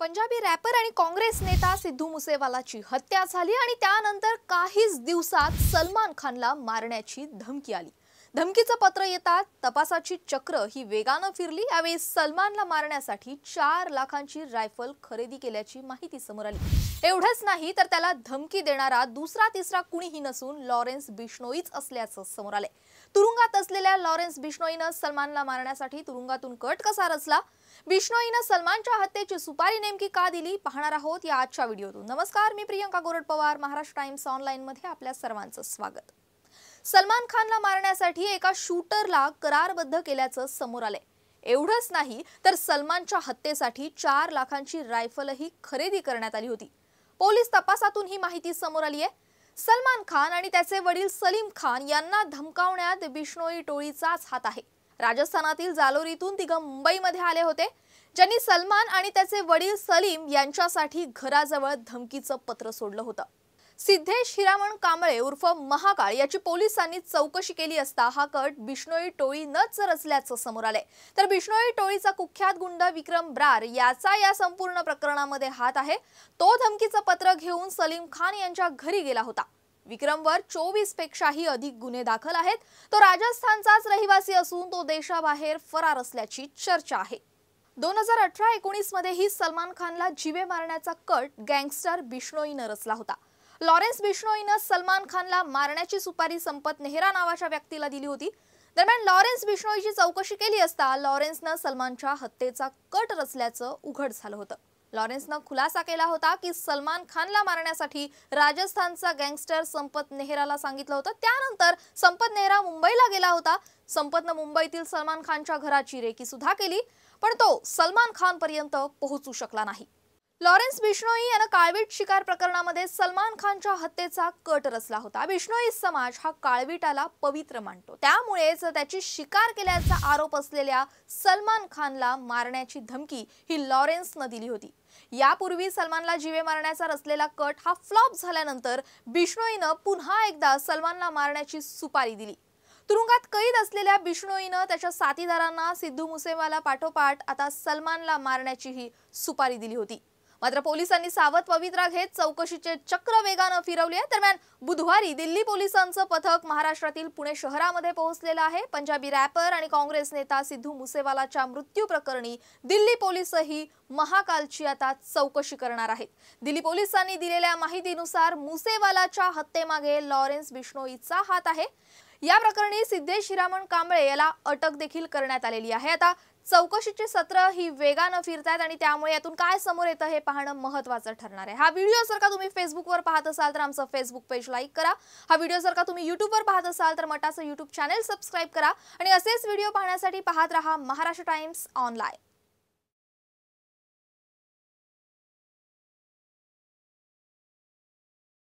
Punjabi wrapper आणि काँग्रेस नेता सिद्धू मुसेवालाची हत्या झाली आणि त्यानंतर काहीच दिवसात सलमान खानला मारण्याची धमकी आली धमकीचं पत्र येतात तपासाची चक्र ही वेगानं फिरली यावेळी सलमानला मारण्यासाठी चार लाखांची रायफल खरेदी केल्याची माहिती समोर आली एवढंच नाही तर त्याला धमकी देणारा दुसरा तिसरा कुणीही नसून लॉरेन्स बिष्णोईच असल्याचं समोर आलंय तुरुंगात असलेल्या लॉरेन्स बिष्णोईनं सलमानला मारण्यासाठी तुरुंगातून कट कसा रचला बिष्णोईनं सलमानच्या हत्येची सुपारी नेमकी का दिली पाहणार आहोत या आजच्या व्हिडिओतून नमस्कार मी प्रियंका गोरड पवार महाराष्ट्र टाइम्स मध्ये आपल्या सर्वांचं स्वागत सलमान खानला मारण्यासाठी एका शूटरला करारबद्ध केल्याचं समोर आलंय एवढंच नाही तर सलमानच्या हत्येसाठी चार लाखांची रायफलही खरेदी करण्यात आली होती पोलीस तपासातून ही माहिती समोर आली आहे सलमान खान आणि त्याचे वडील सलीम खान यांना धमकावण्यात बिष्णोई टोळीचाच हात आहे राजस्थानातील जालोरीतून तिघ मुंबईमध्ये आले होते ज्यांनी सलमान आणि त्याचे वडील सलीम यांच्यासाठी घराजवळ धमकीचं पत्र सोडलं होतं सिद्धेश हिरामण कांबळे उर्फ महाकाळ याची पोलिसांनी चौकशी केली असता हा कट बिष्णोई टोळी नच रचल्याचं समोर आलंय तर बिष्णोई टोळीचा कुख्यात गुंड विक्रम ब्रार याचा या संपूर्ण प्रकरणामध्ये हात आहे तो धमकीचं पत्र घेऊन सलीम खान यांच्या घरी गेला होता विक्रमवर चोवीस पेक्षाही अधिक गुन्हे दाखल आहेत तो राजस्थानचाच रहिवासी असून तो देशाबाहेर फरार असल्याची चर्चा आहे दोन हजार अठरा मध्येही सलमान खानला जिवे मारण्याचा कट गँगस्टर बिष्णोईनं रचला होता लॉरेन्स बिश्नोईनं सलमान खानला मारण्याची सुपारी संपत नेहरा नावाच्या व्यक्तीला दिली होती दरम्यान लॉरेन्स बिश्नोईची चौकशी केली असता लॉरेन्सनं सलमानच्या हत्येचा कट रचल्याचं उघड झालं होतं लॉरेन्सनं खुलासा केला होता की सलमान खानला मारण्यासाठी राजस्थानचा गँगस्टर संपत नेहराला सांगितलं होतं त्यानंतर संपत नेहरा मुंबईला गेला होता संपतनं मुंबईतील सलमान खानच्या घराची रेकी सुद्धा केली पण तो सलमान खानपर्यंत पोहोचू शकला नाही लॉरेन्स बिष्णोई यानं काळवीट शिकार प्रकरणामध्ये सलमान खानच्या हत्येचा कट रचला होता बिष्णोई समाज हा काळवीटाला पवित्र मानतो त्यामुळेच त्याची शिकार केल्याचा आरोप असलेल्या सलमान खानला मारण्याची धमकी ही लॉरेन्सनं दिली होती यापूर्वी सलमानला जीवे मारण्याचा रचलेला कट हा फ्लॉप झाल्यानंतर बिष्णोईनं पुन्हा एकदा सलमानला मारण्याची सुपारी दिली तुरुंगात कैद असलेल्या बिष्णोईनं त्याच्या साथीदारांना सिद्धू मुसेवाला पाठोपाठ आता सलमानला मारण्याचीही सुपारी दिली होती मात्र पोलिसांनी सावध पवित्रा घेत चौकशीचे चक्र वेगानं फिरवले दरम्यान बुधवारी दिल्ली पोलिसांचं पथक महाराष्ट्रातील पुणे शहरामध्ये पोहोचलेलं आहे पंजाबी रॅपर आणि काँग्रेस नेता सिद्धू मुसेवालाच्या मृत्यू प्रकरणी दिल्ली पोलिसही महाकालची आता चौकशी करणार आहेत दिल्ली पोलिसांनी दिलेल्या माहितीनुसार मुसेवालाच्या हत्येमागे लॉरेन्स बिश्नोईचा हात आहे या प्रकरणी सिद्धेश हिरामण कांबळे याला अटक देखील करण्यात आलेली आहे आता चौकशीचे सत्र ही वेगानं आहेत आणि त्यामुळे यातून काय समोर येतं हे पाहणं महत्वाचं ठरणार आहे हा व्हिडिओ जर का तुम्ही फेसबुकवर पाहत असाल तर आमचं फेसबुक पेज लाईक करा हा व्हिडिओ जर का तुम्ही युट्यूबवर पाहत असाल तर मटाचं युट्यूब चॅनेल सबस्क्राईब करा आणि असेच व्हिडिओ पाहण्यासाठी पाहत राहा महाराष्ट्र टाइम्स ऑनलाईन